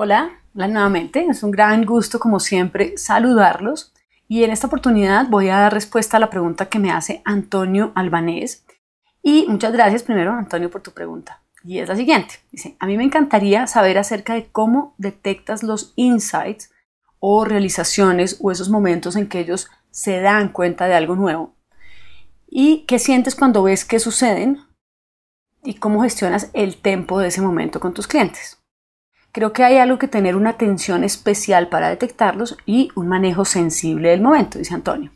Hola, hola nuevamente. Es un gran gusto, como siempre, saludarlos. Y en esta oportunidad voy a dar respuesta a la pregunta que me hace Antonio Albanés. Y muchas gracias primero, Antonio, por tu pregunta. Y es la siguiente. Dice, a mí me encantaría saber acerca de cómo detectas los insights o realizaciones o esos momentos en que ellos se dan cuenta de algo nuevo. ¿Y qué sientes cuando ves que suceden? ¿Y cómo gestionas el tiempo de ese momento con tus clientes? Creo que hay algo que tener una atención especial para detectarlos y un manejo sensible del momento, dice Antonio.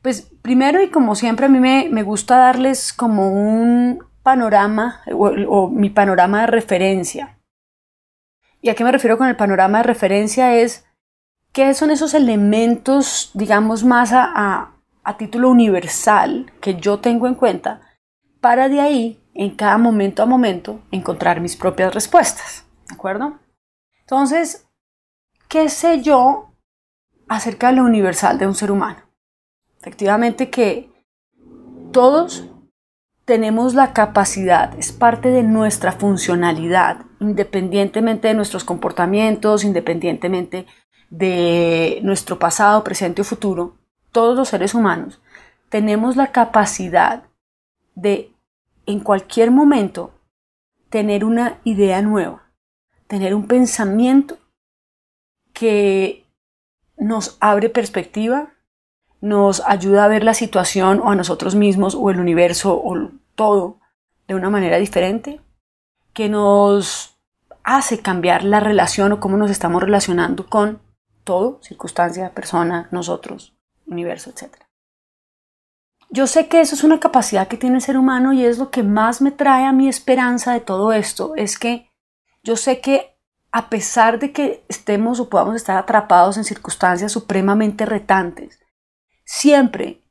Pues primero y como siempre a mí me, me gusta darles como un panorama o, mi panorama de referencia. ¿Y a qué me refiero con el panorama de referencia? Es ¿Qué son esos elementos, digamos, más a, a, título universal que yo tengo en cuenta para de ahí, en cada momento a momento, encontrar mis propias respuestas? acuerdo? Entonces, ¿qué sé yo acerca de lo universal de un ser humano? Efectivamente que todos tenemos la capacidad, es parte de nuestra funcionalidad, independientemente de nuestros comportamientos, independientemente de nuestro pasado, presente o futuro, todos los seres humanos tenemos la capacidad de en cualquier momento tener una idea nueva, tener un pensamiento que nos abre perspectiva, nos ayuda a ver la situación o a nosotros mismos o el universo o todo de una manera diferente, que nos hace cambiar la relación o cómo nos estamos relacionando con todo, circunstancia, persona, nosotros, universo, etc. Yo sé que eso es una capacidad que tiene el ser humano y es lo que más me trae a mi esperanza de todo esto, es que yo sé que a pesar de que estemos o podamos estar atrapados en circunstancias supremamente retantes, siempre,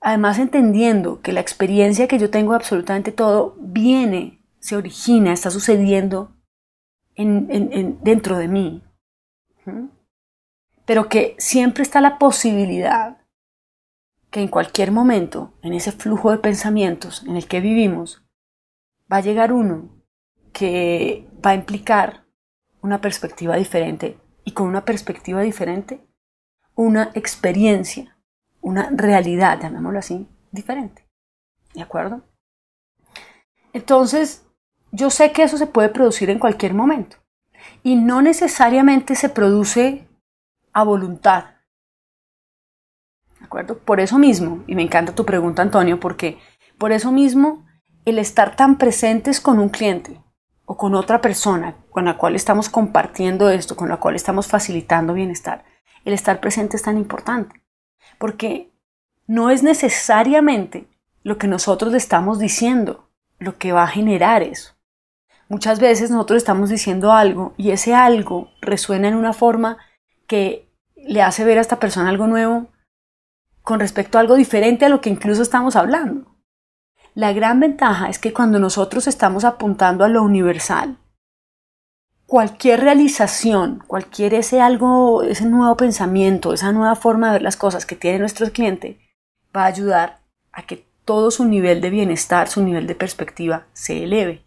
además entendiendo que la experiencia que yo tengo de absolutamente todo viene, se origina, está sucediendo en, dentro de mí, pero que siempre está la posibilidad que en cualquier momento, en ese flujo de pensamientos en el que vivimos, va a llegar uno que va a implicar una perspectiva diferente y con una perspectiva diferente, una experiencia, una realidad, llamémoslo así, diferente. ¿De acuerdo? Entonces, yo sé que eso se puede producir en cualquier momento y no necesariamente se produce a voluntad. ¿De acuerdo? Por eso mismo, y me encanta tu pregunta, Antonio, porque por eso mismo el estar tan presentes con un cliente, o con otra persona con la cual estamos compartiendo esto, con la cual estamos facilitando bienestar, el estar presente es tan importante. Porque no es necesariamente lo que nosotros le estamos diciendo lo que va a generar eso. Muchas veces nosotros estamos diciendo algo y ese algo resuena en una forma que le hace ver a esta persona algo nuevo con respecto a algo diferente a lo que incluso estamos hablando. La gran ventaja es que cuando nosotros estamos apuntando a lo universal, cualquier realización, cualquier ese algo, ese nuevo pensamiento, esa nueva forma de ver las cosas que tiene nuestro cliente, va a ayudar a que todo su nivel de bienestar, su nivel de perspectiva se eleve.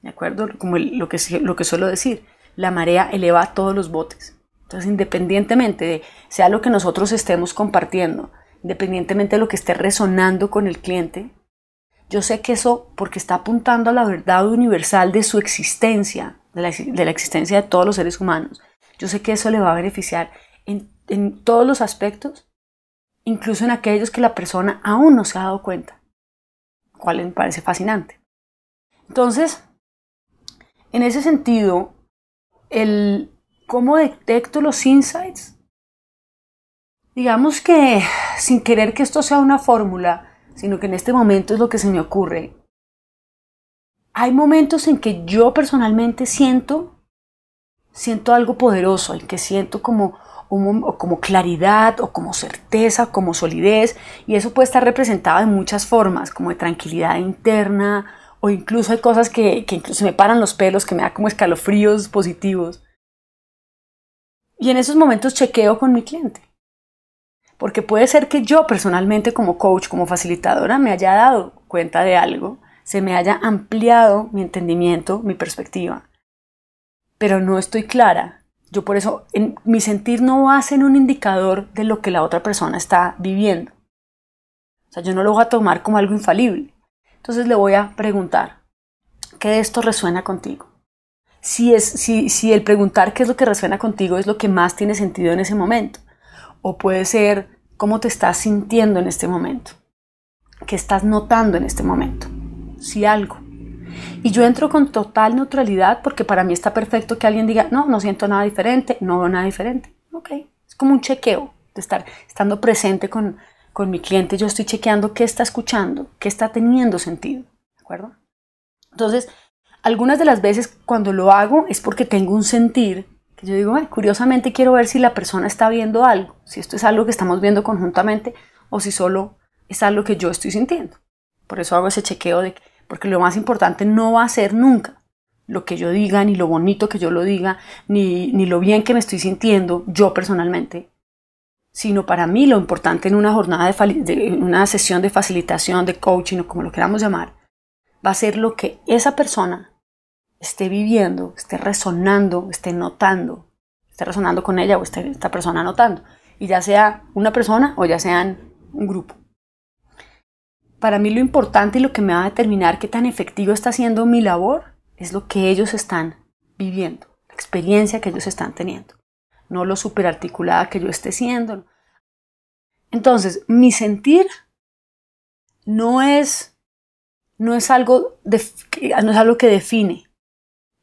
¿De acuerdo? Como lo que, lo que suelo decir, la marea eleva todos los botes. Entonces, independientemente de sea lo que nosotros estemos compartiendo, independientemente de lo que esté resonando con el cliente, yo sé que eso, porque está apuntando a la verdad universal de su existencia, de la, existencia de todos los seres humanos, yo sé que eso le va a beneficiar en, en todos los aspectos, incluso en aquellos que la persona aún no se ha dado cuenta, cual me parece fascinante. Entonces, en ese sentido, el cómo detecto los insights, digamos que sin querer que esto sea una fórmula, sino que en este momento es lo que se me ocurre. Hay momentos en que yo personalmente siento, siento algo poderoso, en que siento como, como claridad o como certeza, o como solidez, y eso puede estar representado en muchas formas, como de tranquilidad interna, o incluso hay cosas que, que incluso me paran los pelos, que me da como escalofríos positivos. Y en esos momentos chequeo con mi cliente porque puede ser que yo personalmente como coach, como facilitadora, me haya dado cuenta de algo, se me haya ampliado mi entendimiento, mi perspectiva, pero no estoy clara. Yo por eso mi sentir no a ser un indicador de lo que la otra persona está viviendo. O sea, yo no lo voy a tomar como algo infalible. Entonces le voy a preguntar, ¿qué de esto resuena contigo? Si, es, si, si el preguntar qué es lo que resuena contigo es lo que más tiene sentido en ese momento o puede ser cómo te estás sintiendo en este momento, qué estás notando en este momento, si algo. Y yo entro con total neutralidad porque para mí está perfecto que alguien diga, no, no siento nada diferente, no veo nada diferente. Ok, es como un chequeo de estar estando presente con, con mi cliente, yo estoy chequeando qué está escuchando, qué está teniendo sentido, ¿de acuerdo? Entonces, algunas de las veces cuando lo hago es porque tengo un sentir que yo digo, curiosamente quiero ver si la persona está viendo algo, si esto es algo que estamos viendo conjuntamente o si solo es algo que yo estoy sintiendo. Por eso hago ese chequeo de, porque lo más importante no va a ser nunca lo que yo diga, ni lo bonito que yo lo diga, ni, ni lo bien que me estoy sintiendo yo personalmente, sino para mí lo importante en una jornada una sesión de facilitación, de coaching o como lo queramos llamar, va a ser lo que esa persona esté viviendo, esté resonando, esté notando, esté resonando con ella o esté esta persona notando. Y ya sea una persona o ya sean un grupo. Para mí lo importante y lo que me va a determinar qué tan efectivo está siendo mi labor es lo que ellos están viviendo, la experiencia que ellos están teniendo, no lo superarticulada que yo esté siendo. Entonces, mi sentir no es no es algo no es algo que define,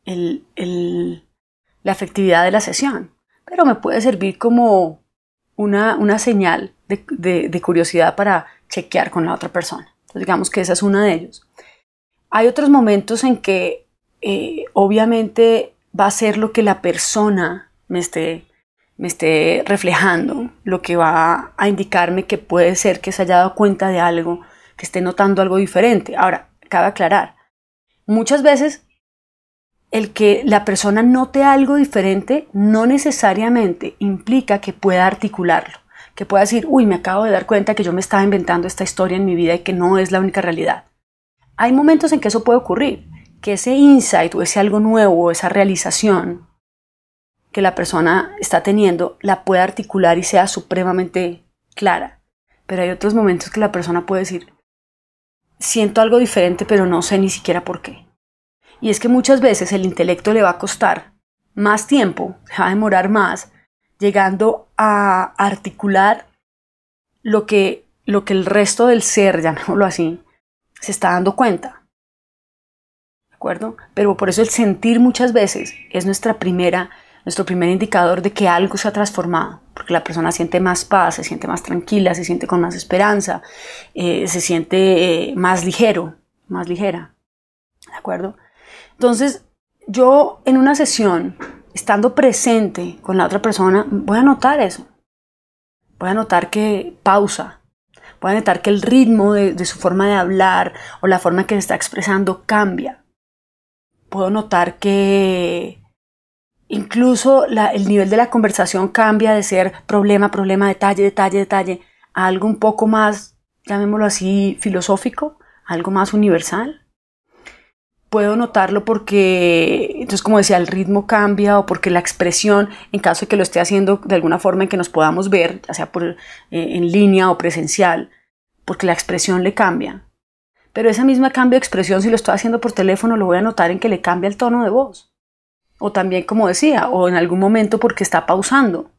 la efectividad de la sesión, pero me puede servir como una, una señal de, curiosidad para chequear con la otra persona. Entonces, digamos que esa es una de ellos. Hay otros momentos en que eh, obviamente va a ser lo que la persona me esté, me esté reflejando, lo que va a indicarme que puede ser que se haya dado cuenta de algo, que esté notando algo diferente. Ahora, cabe aclarar, muchas veces el que la persona note algo diferente no necesariamente implica que pueda articularlo, que pueda decir, uy, me acabo de dar cuenta que yo me estaba inventando esta historia en mi vida y que no es la única realidad. Hay momentos en que eso puede ocurrir, que ese insight o ese algo nuevo, o esa realización que la persona está teniendo, la pueda articular y sea supremamente clara. Pero hay otros momentos que la persona puede decir, siento algo diferente, pero no sé ni siquiera por qué. Y es que muchas veces el intelecto le va a costar más tiempo, se va a demorar más, llegando a articular lo que, lo que el resto del ser, llamémoslo así, se está dando cuenta. ¿De acuerdo? Pero por eso el sentir muchas veces es nuestra primera, nuestro primer indicador de que algo se ha transformado, porque la persona siente más paz, se siente más tranquila, se siente con más esperanza, eh, se siente eh, más ligero, más ligera. ¿De acuerdo? Entonces, yo en una sesión, estando presente con la otra persona, voy a notar eso. Voy a notar que pausa. Voy a notar que el ritmo de, su forma de hablar o la forma que se está expresando cambia. Puedo notar que incluso el nivel de la conversación cambia de ser problema, problema, detalle, detalle, detalle, a algo un poco más, llamémoslo así, filosófico, algo más universal puedo notarlo porque, entonces como decía, el ritmo cambia o porque la expresión, en caso de que lo esté haciendo de alguna forma en que nos podamos ver, ya sea por, eh, en línea o presencial, porque la expresión le cambia. Pero esa misma cambio de expresión, si lo estoy haciendo por teléfono, lo voy a notar en que le cambia el tono de voz. O también, como decía, o en algún momento porque está pausando.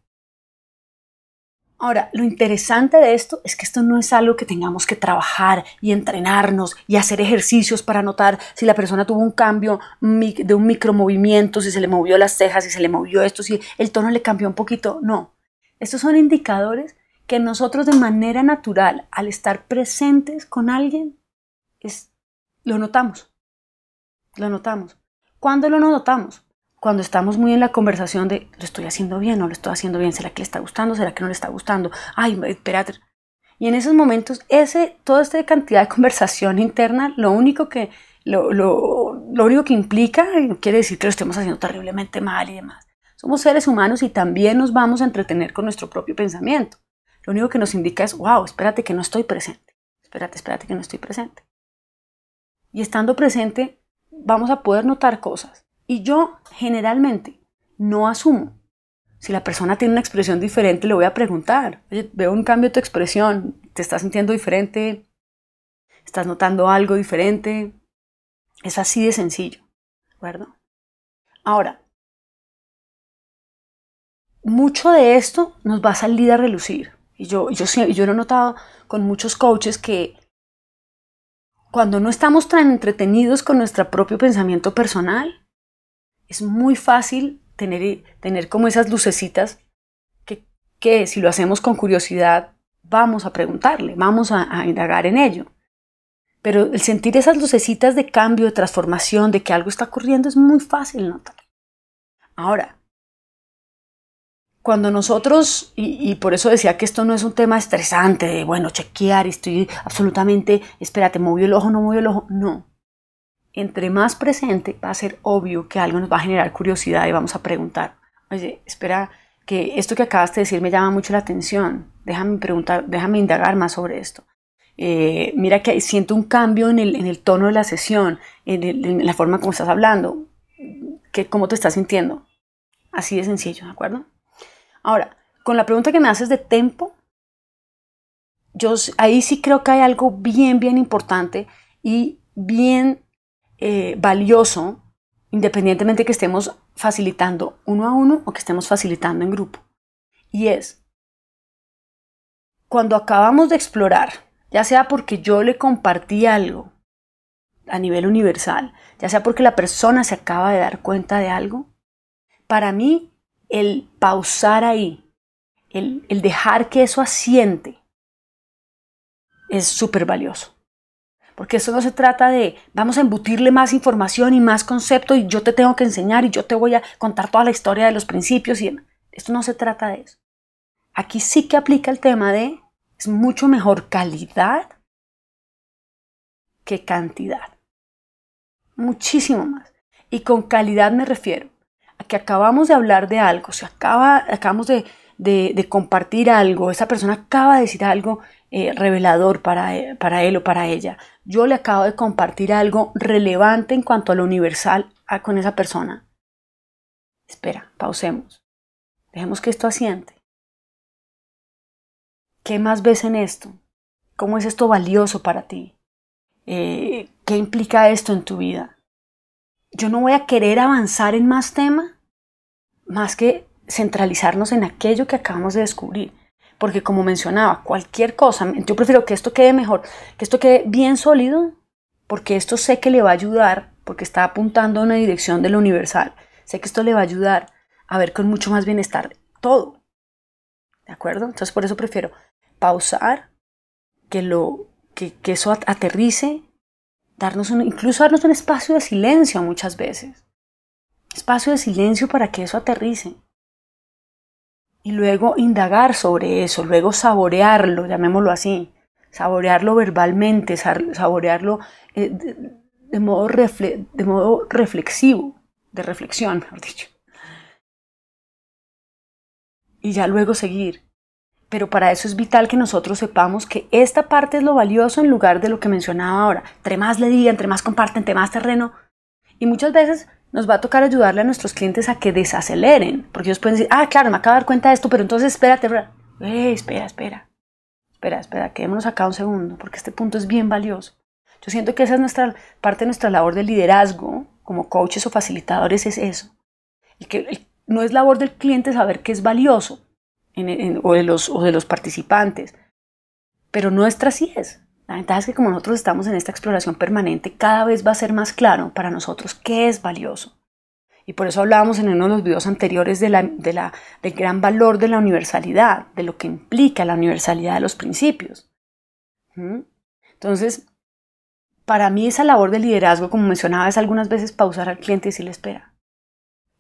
Ahora, lo interesante de esto es que esto no es algo que tengamos que trabajar y entrenarnos y hacer ejercicios para notar si la persona tuvo un cambio de un micromovimiento, si se le movió las cejas, si se le movió esto, si el tono le cambió un poquito. No, estos son indicadores que nosotros de manera natural, al estar presentes con alguien, es, lo notamos. Lo notamos. ¿Cuándo lo notamos? cuando estamos muy en la conversación de lo estoy haciendo bien, o lo estoy haciendo bien, será que le está gustando, será que no le está gustando, ay, espérate. Y en esos momentos, ese, toda esta cantidad de conversación interna, lo único que, lo, lo, lo único que implica, no quiere decir que lo estemos haciendo terriblemente mal y demás. Somos seres humanos y también nos vamos a entretener con nuestro propio pensamiento. Lo único que nos indica es, wow, espérate que no estoy presente. Espérate, espérate que no estoy presente. Y estando presente, vamos a poder notar cosas y yo generalmente no asumo. Si la persona tiene una expresión diferente, le voy a preguntar, veo un cambio de tu expresión, te estás sintiendo diferente, estás notando algo diferente. Es así de sencillo, ¿de acuerdo? Ahora, mucho de esto nos va a salir a relucir. Y yo, yo, yo lo he notado con muchos coaches que cuando no estamos tan entretenidos con nuestro propio pensamiento personal, es muy fácil tener, tener como esas lucecitas que, que, si lo hacemos con curiosidad, vamos a preguntarle, vamos a, indagar en ello. Pero el sentir esas lucecitas de cambio, de transformación, de que algo está ocurriendo, es muy fácil notar. Ahora, cuando nosotros, y, y, por eso decía que esto no es un tema estresante, de bueno, chequear, estoy absolutamente, espérate, movió el ojo, no movió el ojo, no entre más presente va a ser obvio que algo nos va a generar curiosidad y vamos a preguntar, oye, espera, que esto que acabas de decir me llama mucho la atención, déjame preguntar, déjame indagar más sobre esto. Eh, mira que siento un cambio en el, tono de la sesión, en, la forma como estás hablando, que, cómo te estás sintiendo. Así de sencillo, ¿de acuerdo? Ahora, con la pregunta que me haces de tempo, yo ahí sí creo que hay algo bien, bien importante y bien eh, valioso independientemente que estemos facilitando uno a uno o que estemos facilitando en grupo. Y es, cuando acabamos de explorar, ya sea porque yo le compartí algo a nivel universal, ya sea porque la persona se acaba de dar cuenta de algo, para mí el pausar ahí, el, el dejar que eso asiente, es súper valioso porque eso no se trata de vamos a embutirle más información y más conceptos y yo te tengo que enseñar y yo te voy a contar toda la historia de los principios y esto no se trata de eso. Aquí sí que aplica el tema de es mucho mejor calidad que cantidad. Muchísimo más. Y con calidad me refiero a que acabamos de hablar de algo, se acaba, acabamos de de, compartir algo, esa persona acaba de decir algo eh, revelador para, eh, para él o para ella. Yo le acabo de compartir algo relevante en cuanto a lo universal a, ah, con esa persona. Espera, pausemos. Dejemos que esto asiente. ¿Qué más ves en esto? ¿Cómo es esto valioso para ti? Eh, ¿Qué implica esto en tu vida? Yo no voy a querer avanzar en más tema más que centralizarnos en aquello que acabamos de descubrir. Porque como mencionaba, cualquier cosa, yo prefiero que esto quede mejor, que esto quede bien sólido, porque esto sé que le va a ayudar, porque está apuntando a una dirección de lo universal. Sé que esto le va a ayudar a ver con mucho más bienestar todo. ¿De acuerdo? Entonces por eso prefiero pausar, que, lo, que, que eso aterrice, darnos un, incluso darnos un espacio de silencio muchas veces. Espacio de silencio para que eso aterrice y luego indagar sobre eso, luego saborearlo, llamémoslo así, saborearlo verbalmente, saborearlo eh, de, modo reflexivo, de reflexión, mejor dicho. Y ya luego seguir. Pero para eso es vital que nosotros sepamos que esta parte es lo valioso en lugar de lo que mencionaba ahora. Entre más le digan, entre más comparten, entre más terreno. Y muchas veces nos va a tocar ayudarle a nuestros clientes a que desaceleren, porque ellos pueden decir, ah, claro, me acabo de dar cuenta de esto, pero entonces espérate, eh, espera, espera, espera, espera, quedémonos acá un segundo, porque este punto es bien valioso. Yo siento que esa es nuestra parte de nuestra labor de liderazgo como coaches o facilitadores, es eso. El que, no es labor del cliente saber qué es valioso o, de los, o de los participantes, pero nuestra sí es. La ventaja es que como nosotros estamos en esta exploración permanente, cada vez va a ser más claro para nosotros qué es valioso. Y por eso hablábamos en uno de los videos anteriores de la, del gran valor de la universalidad, de lo que implica la universalidad de los principios. ¿Mm? Entonces, para mí esa labor de liderazgo, como mencionaba, es algunas veces pausar al cliente y decirle, espera,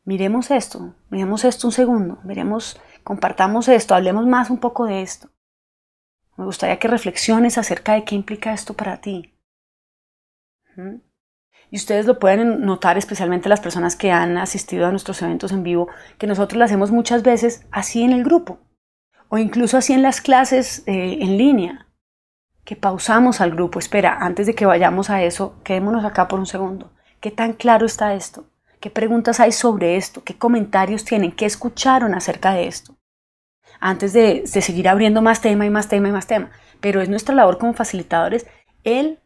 miremos esto, miremos esto un segundo, miremos, compartamos esto, hablemos más un poco de esto. Me gustaría que reflexiones acerca de qué implica esto para ti. Y ustedes lo pueden notar, especialmente las personas que han asistido a nuestros eventos en vivo, que nosotros lo hacemos muchas veces así en el grupo o incluso así en las clases eh, en línea, que pausamos al grupo. Espera, antes de que vayamos a eso, quedémonos acá por un segundo. ¿Qué tan claro está esto? ¿Qué preguntas hay sobre esto? ¿Qué comentarios tienen? ¿Qué escucharon acerca de esto? antes de, seguir abriendo más tema y más tema y más tema. Pero es nuestra labor como facilitadores el,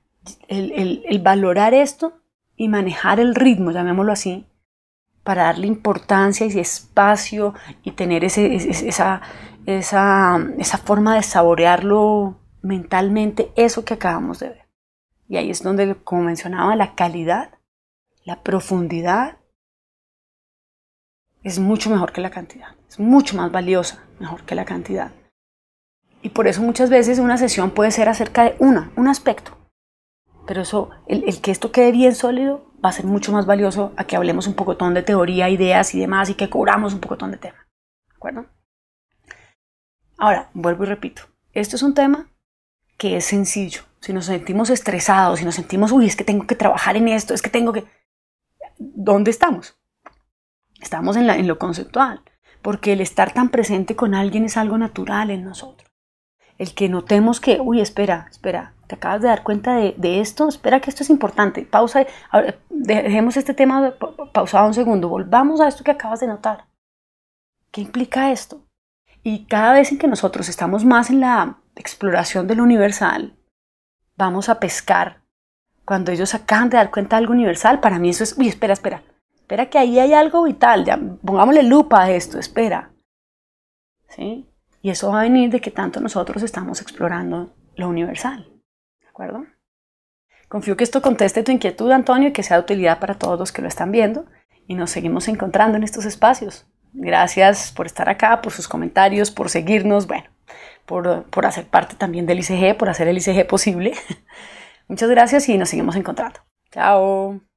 el, el, valorar esto y manejar el ritmo, llamémoslo así, para darle importancia y espacio y tener esa, esa, esa forma de saborearlo mentalmente, eso que acabamos de ver. Y ahí es donde, como mencionaba, la calidad, la profundidad es mucho mejor que la cantidad, es mucho más valiosa, mejor que la cantidad. Y por eso muchas veces una sesión puede ser acerca de una, un aspecto. Pero eso, el, que esto quede bien sólido, va a ser mucho más valioso a que hablemos un pocotón de teoría, ideas y demás y que cubramos un pocotón de tema. ¿De acuerdo? Ahora, vuelvo y repito, esto es un tema que es sencillo. Si nos sentimos estresados, si nos sentimos, uy, es que tengo que trabajar en esto, es que tengo que... ¿Dónde estamos? Estamos en, en lo conceptual, porque el estar tan presente con alguien es algo natural en nosotros. El que notemos que, uy, espera, espera, te acabas de dar cuenta de, de esto, espera que esto es importante, pausa, dejemos este tema pausado un segundo, volvamos a esto que acabas de notar. ¿Qué implica esto? Y cada vez en que nosotros estamos más en la exploración del universal, vamos a pescar. Cuando ellos acaban de dar cuenta de algo universal, para mí eso es, uy, espera, espera, Espera que ahí hay algo vital, ya, pongámosle lupa a esto, espera. ¿Sí? Y eso va a venir de que tanto nosotros estamos explorando lo universal. ¿De acuerdo? Confío que esto conteste tu inquietud, Antonio, y que sea de utilidad para todos los que lo están viendo. Y nos seguimos encontrando en estos espacios. Gracias por estar acá, por sus comentarios, por seguirnos, bueno, por, por hacer parte también del ICG, por hacer el ICG posible. Muchas gracias y nos seguimos encontrando. Chao.